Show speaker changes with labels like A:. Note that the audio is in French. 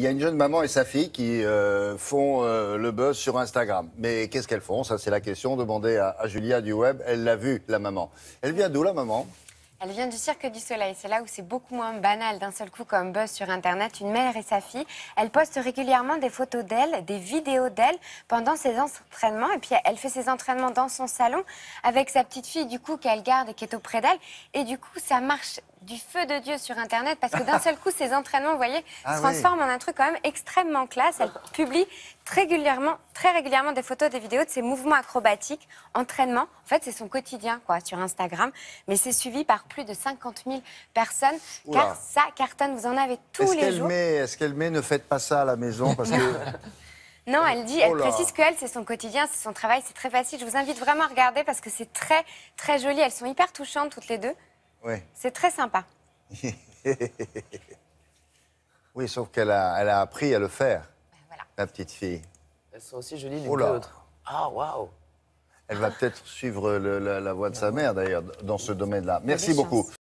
A: Il y a une jeune maman et sa fille qui euh, font euh, le buzz sur Instagram. Mais qu'est-ce qu'elles font Ça, c'est la question demandée à, à Julia du web. Elle l'a vue, la maman. Elle vient d'où, la maman
B: elle vient du Cirque du Soleil. C'est là où c'est beaucoup moins banal d'un seul coup comme buzz sur Internet. Une mère et sa fille, elle poste régulièrement des photos d'elle, des vidéos d'elle pendant ses entraînements. Et puis elle fait ses entraînements dans son salon avec sa petite fille, du coup, qu'elle garde et qui est auprès d'elle. Et du coup, ça marche du feu de Dieu sur Internet parce que d'un seul coup, ses entraînements, vous voyez, ah se transforment en un truc quand même extrêmement classe. Elle publie très régulièrement, très régulièrement des photos, des vidéos de ses mouvements acrobatiques, entraînements. En fait, c'est son quotidien quoi, sur Instagram, mais c'est suivi par plus de 50 000 personnes car ça Carton, vous en avez tous les jours.
A: est-ce qu'elle met ne faites pas ça à la maison parce que...
B: Non, elle dit, elle oh précise qu'elle, c'est son quotidien, c'est son travail, c'est très facile. Je vous invite vraiment à regarder parce que c'est très, très joli. Elles sont hyper touchantes toutes les deux. C'est très sympa.
A: oui, sauf qu'elle a, elle a appris à le faire, ben, la petite fille.
B: Elles sont aussi jolies les que ah, waouh
A: Elle va peut-être suivre la, la, voie de sa mère, d'ailleurs, dans ce domaine-là. Merci beaucoup.